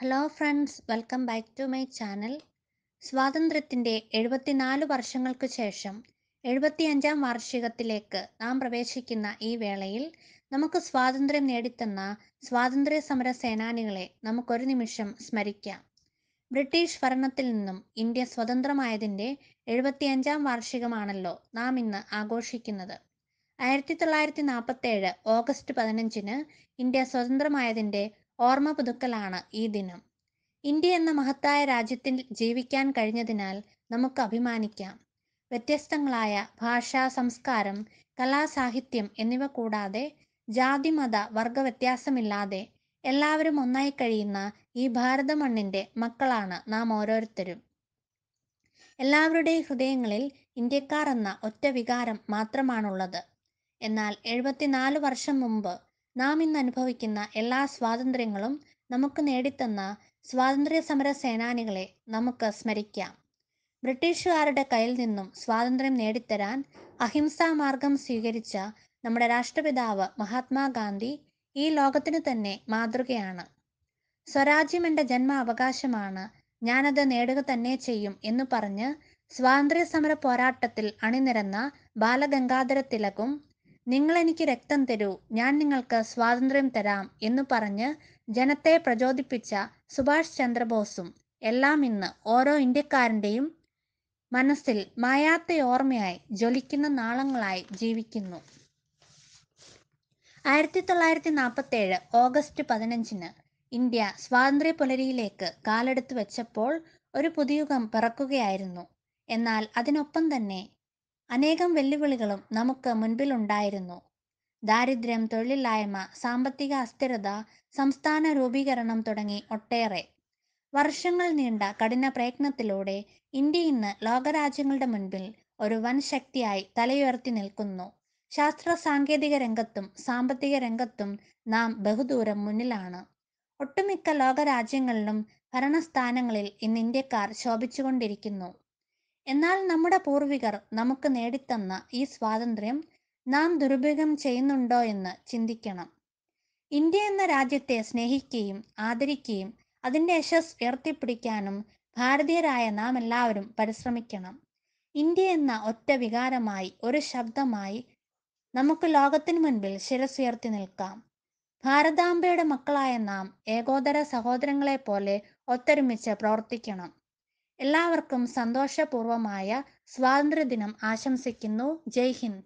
hello friends welcome back to my channel സ്വാതന്ത്ര്യത്തിൻ്റെ എഴുപത്തിനാല് വർഷങ്ങൾക്ക് ശേഷം എഴുപത്തിയഞ്ചാം വാർഷികത്തിലേക്ക് നാം പ്രവേശിക്കുന്ന ഈ വേളയിൽ നമുക്ക് സ്വാതന്ത്ര്യം നേടിത്തന്ന സ്വാതന്ത്ര്യ സമര സേനാനികളെ നമുക്കൊരു നിമിഷം സ്മരിക്കാം ബ്രിട്ടീഷ് ഭരണത്തിൽ നിന്നും ഇന്ത്യ സ്വതന്ത്രമായതിൻ്റെ എഴുപത്തിയഞ്ചാം വാർഷികമാണല്ലോ നാം ഇന്ന് ആഘോഷിക്കുന്നത് ആയിരത്തി തൊള്ളായിരത്തി നാൽപ്പത്തേഴ് ഓഗസ്റ്റ് പതിനഞ്ചിന് ഇന്ത്യ സ്വതന്ത്രമായതിൻ്റെ ഓർമ്മ പുതുക്കലാണ് ഈ ദിനം ഇന്ത്യ എന്ന മഹത്തായ രാജ്യത്തിൽ ജീവിക്കാൻ കഴിഞ്ഞതിനാൽ നമുക്ക് അഭിമാനിക്കാം വ്യത്യസ്തങ്ങളായ ഭാഷ സംസ്കാരം കലാസാഹിത്യം എന്നിവ കൂടാതെ ജാതി മത വർഗ വ്യത്യാസമില്ലാതെ എല്ലാവരും ഒന്നായി കഴിയുന്ന ഈ ഭാരത മണ്ണിൻ്റെ മക്കളാണ് നാം ഓരോരുത്തരും എല്ലാവരുടെയും ഹൃദയങ്ങളിൽ ഇന്ത്യക്കാർ എന്ന ഒറ്റ വികാരം മാത്രമാണുള്ളത് എന്നാൽ എഴുപത്തിനാല് വർഷം മുമ്പ് നാം ഇന്ന് അനുഭവിക്കുന്ന എല്ലാ സ്വാതന്ത്ര്യങ്ങളും നമുക്ക് നേടിത്തന്ന സ്വാതന്ത്ര്യ സമര സേനാനികളെ നമുക്ക് സ്മരിക്കാം ബ്രിട്ടീഷുകാരുടെ കയ്യിൽ നിന്നും സ്വാതന്ത്ര്യം നേടിത്തരാൻ അഹിംസാ മാർഗം സ്വീകരിച്ച നമ്മുടെ രാഷ്ട്രപിതാവ് മഹാത്മാഗാന്ധി ഈ ലോകത്തിനു തന്നെ മാതൃകയാണ് സ്വരാജ്യം എൻ്റെ ജന്മ അവകാശമാണ് ഞാനത് നേടുക തന്നെ ചെയ്യും എന്ന് പറഞ്ഞ് സ്വാതന്ത്ര്യ സമര പോരാട്ടത്തിൽ അണിനിരന്ന ബാലഗംഗാധര തിലകും നിങ്ങൾ എനിക്ക് രക്തം തരൂ ഞാൻ നിങ്ങൾക്ക് സ്വാതന്ത്ര്യം തരാം എന്ന് പറഞ്ഞ് ജനത്തെ പ്രചോദിപ്പിച്ച സുഭാഷ് ചന്ദ്രബോസും എല്ലാം ഇന്ന് ഓരോ ഇന്ത്യക്കാരൻ്റെയും മനസ്സിൽ മായാത്ത ഓർമ്മയായി ജ്വലിക്കുന്ന നാളങ്ങളായി ജീവിക്കുന്നു ആയിരത്തി തൊള്ളായിരത്തി ഏഴ് ഓഗസ്റ്റ് പതിനഞ്ചിന് ഇന്ത്യ സ്വാതന്ത്ര്യ പുലരിയിലേക്ക് കാലെടുത്ത് വെച്ചപ്പോൾ ഒരു പുതുയുഗം പിറക്കുകയായിരുന്നു എന്നാൽ അതിനൊപ്പം തന്നെ അനേകം വെല്ലുവിളികളും നമുക്ക് മുൻപിലുണ്ടായിരുന്നു ദാരിദ്ര്യം തൊഴിലില്ലായ്മ സാമ്പത്തിക അസ്ഥിരത സംസ്ഥാന രൂപീകരണം തുടങ്ങി ഒട്ടേറെ വർഷങ്ങൾ നീണ്ട കഠിന പ്രയത്നത്തിലൂടെ ഇന്ത്യ ഇന്ന് ലോകരാജ്യങ്ങളുടെ മുൻപിൽ ഒരു വൻ ശക്തിയായി തലയുയർത്തി നിൽക്കുന്നു ശാസ്ത്ര സാങ്കേതിക രംഗത്തും സാമ്പത്തിക രംഗത്തും നാം ബഹുദൂരം മുന്നിലാണ് ഒട്ടുമിക്ക ലോകരാജ്യങ്ങളിലും ഭരണസ്ഥാനങ്ങളിൽ ഇന്ന് ഇന്ത്യക്കാർ ശോഭിച്ചുകൊണ്ടിരിക്കുന്നു എന്നാൽ നമ്മുടെ പൂർവികർ നമുക്ക് നേടിത്തന്ന ഈ സ്വാതന്ത്ര്യം നാം ദുരുപയോഗം ചെയ്യുന്നുണ്ടോ എന്ന് ചിന്തിക്കണം ഇന്ത്യ എന്ന രാജ്യത്തെ സ്നേഹിക്കുകയും ആദരിക്കുകയും അതിൻ്റെ യശസ് ഉയർത്തിപ്പിടിക്കാനും ഭാരതീയരായ നാം എല്ലാവരും പരിശ്രമിക്കണം ഇന്ത്യ എന്ന ഒറ്റ വികാരമായി ഒരു ശബ്ദമായി നമുക്ക് ലോകത്തിനു മുൻപിൽ ശിരസുയർത്തി നിൽക്കാം ഭാരതാംബയുടെ മക്കളായ നാം ഏകോദര സഹോദരങ്ങളെ പോലെ ഒത്തൊരുമിച്ച് പ്രവർത്തിക്കണം എല്ലാവർക്കും സന്തോഷപൂർവമായ സ്വാതന്ത്ര്യദിനം ആശംസിക്കുന്നു ജയ് ഹിന്ദ്